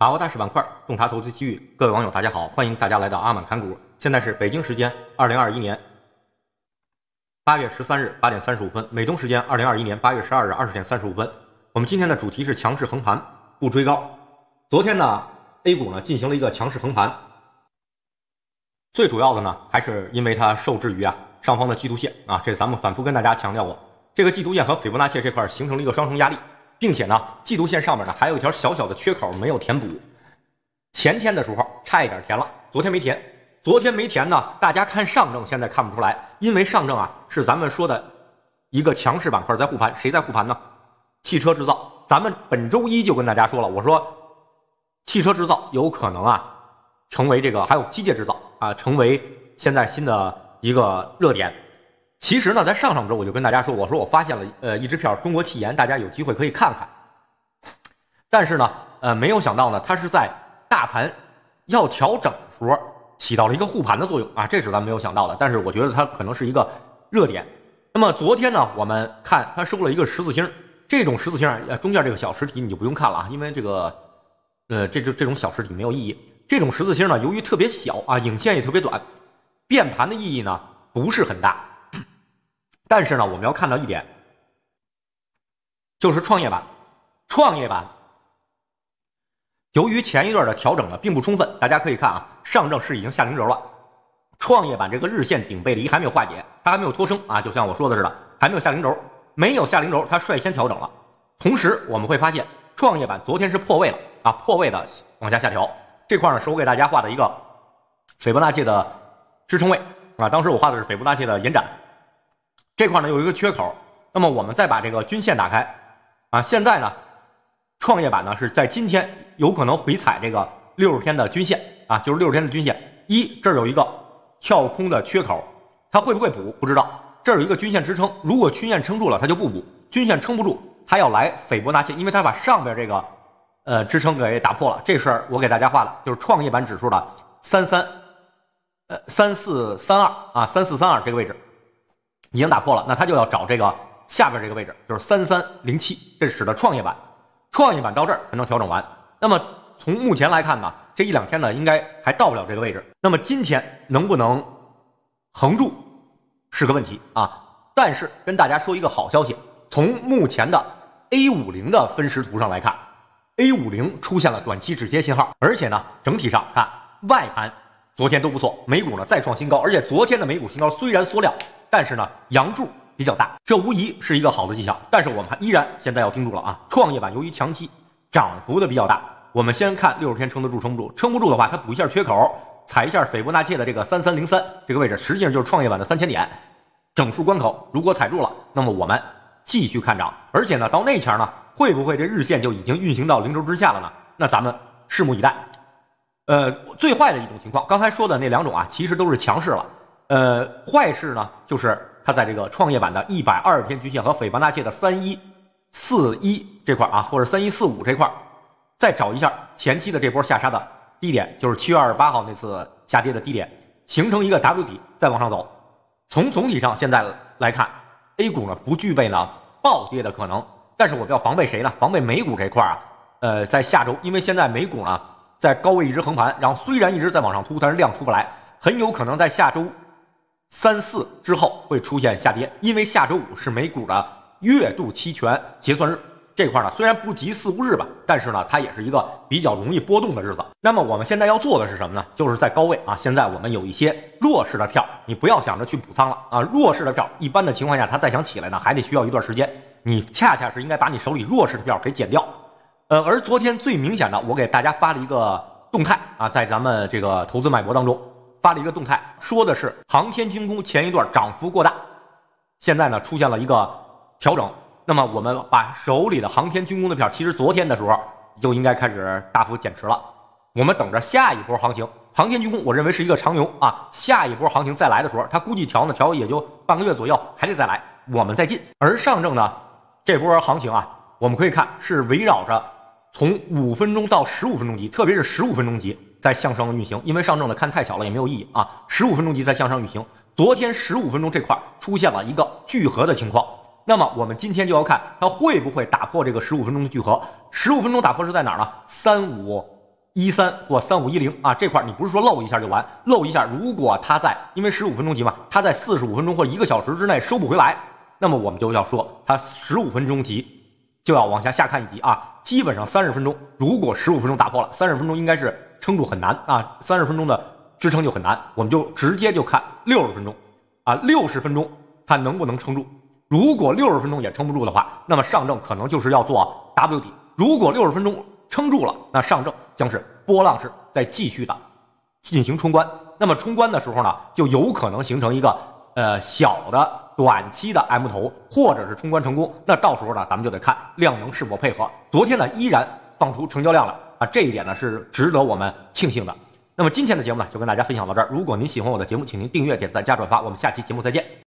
把握大势板块，洞察投资机遇。各位网友，大家好，欢迎大家来到阿满看股。现在是北京时间二零二一年八月十三日八点三十五分，美东时间二零二一年八月十二日二十点三十五分。我们今天的主题是强势横盘不追高。昨天呢，A 股呢进行了一个强势横盘，最主要的呢还是因为它受制于啊上方的季度线啊，这咱们反复跟大家强调过，这个季度线和斐波那契这块形成了一个双重压力。并且呢，季度线上面呢还有一条小小的缺口没有填补。前天的时候差一点填了，昨天没填。昨天没填呢，大家看上证现在看不出来，因为上证啊是咱们说的一个强势板块在护盘，谁在护盘呢？汽车制造。咱们本周一就跟大家说了，我说汽车制造有可能啊成为这个，还有机械制造啊成为现在新的一个热点。其实呢，在上上周我就跟大家说，我说我发现了呃一支票中国气研，大家有机会可以看看。但是呢，呃，没有想到呢，它是在大盘要调整的时候起到了一个护盘的作用啊，这是咱没有想到的。但是我觉得它可能是一个热点。那么昨天呢，我们看它收了一个十字星，这种十字星呃中间这个小实体你就不用看了啊，因为这个呃，这这这种小实体没有意义。这种十字星呢，由于特别小啊，影线也特别短，变盘的意义呢不是很大。但是呢，我们要看到一点，就是创业板，创业板由于前一段的调整呢并不充分。大家可以看啊，上证是已经下零轴了，创业板这个日线顶背离还没有化解，它还没有脱升啊。就像我说的似的，还没有下零轴，没有下零轴，它率先调整了。同时，我们会发现创业板昨天是破位了啊，破位的往下下调。这块呢，是我给大家画的一个斐波那契的支撑位啊，当时我画的是斐波那契的延展。这块呢有一个缺口，那么我们再把这个均线打开，啊，现在呢，创业板呢是在今天有可能回踩这个六十天的均线啊，就是六十天的均线，一这儿有一个跳空的缺口，它会不会补不知道，这儿有一个均线支撑，如果均线撑住了它就不补，均线撑不住它要来斐波那契，因为它把上边这个呃支撑给打破了，这事儿我给大家画了，就是创业板指数的三三，呃三四三二啊三四三二这个位置。已经打破了，那他就要找这个下边这个位置，就是三三零七，这是使得创业板，创业板到这儿才能调整完。那么从目前来看呢，这一两天呢应该还到不了这个位置。那么今天能不能横住是个问题啊。但是跟大家说一个好消息，从目前的 A 五零的分时图上来看，A 五零出现了短期止跌信号，而且呢整体上看外盘。昨天都不错，美股呢再创新高，而且昨天的美股新高虽然缩量，但是呢阳柱比较大，这无疑是一个好的迹象。但是我们还依然现在要盯住了啊，创业板由于强期涨幅的比较大，我们先看六十天撑得住撑不住，撑不住的话，它补一下缺口，踩一下斐波那契的这个三三零三这个位置，实际上就是创业板的三千点整数关口。如果踩住了，那么我们继续看涨。而且呢，到那前呢，会不会这日线就已经运行到零轴之下了呢？那咱们拭目以待。呃，最坏的一种情况，刚才说的那两种啊，其实都是强势了。呃，坏事呢，就是它在这个创业板的一百二十天均线和斐波那切的三一四一这块啊，或者三一四五这块再找一下前期的这波下杀的低点，就是七月二十八号那次下跌的低点，形成一个 W 底，再往上走。从总体上现在来看，A 股呢不具备呢暴跌的可能，但是我们要防备谁呢？防备美股这块啊，呃，在下周，因为现在美股呢。在高位一直横盘，然后虽然一直在往上突，但是量出不来，很有可能在下周三四之后会出现下跌，因为下周五是美股的月度期权结算日，这块呢虽然不及四五日吧，但是呢它也是一个比较容易波动的日子。那么我们现在要做的是什么呢？就是在高位啊，现在我们有一些弱势的票，你不要想着去补仓了啊，弱势的票一般的情况下，它再想起来呢还得需要一段时间，你恰恰是应该把你手里弱势的票给减掉。呃，而昨天最明显的，我给大家发了一个动态啊，在咱们这个投资脉搏当中发了一个动态，说的是航天军工前一段涨幅过大，现在呢出现了一个调整。那么我们把手里的航天军工的票，其实昨天的时候就应该开始大幅减持了。我们等着下一波行情，航天军工我认为是一个长牛啊，下一波行情再来的时候，它估计调呢调也就半个月左右，还得再来，我们再进。而上证呢这波行情啊，我们可以看是围绕着。从五分钟到十五分钟级，特别是十五分钟级在向上运行，因为上证的看太小了也没有意义啊。十五分钟级在向上运行，昨天十五分钟这块出现了一个聚合的情况，那么我们今天就要看它会不会打破这个十五分钟的聚合。十五分钟打破是在哪儿呢？三五一三或三五一零啊，这块你不是说漏一下就完，漏一下。如果它在，因为十五分钟级嘛，它在四十五分钟或一个小时之内收不回来，那么我们就要说它十五分钟级就要往下下看一级啊。基本上三十分钟，如果十五分钟打破了，三十分钟应该是撑住很难啊，三十分钟的支撑就很难，我们就直接就看六十分钟啊，六十分钟它能不能撑住？如果六十分钟也撑不住的话，那么上证可能就是要做 W 底；如果六十分钟撑住了，那上证将是波浪式在继续的进行冲关。那么冲关的时候呢，就有可能形成一个。呃，小的短期的 M 头，或者是冲关成功，那到时候呢，咱们就得看量能是否配合。昨天呢，依然放出成交量了啊，这一点呢是值得我们庆幸的。那么今天的节目呢，就跟大家分享到这儿。如果您喜欢我的节目，请您订阅、点赞、加转发。我们下期节目再见。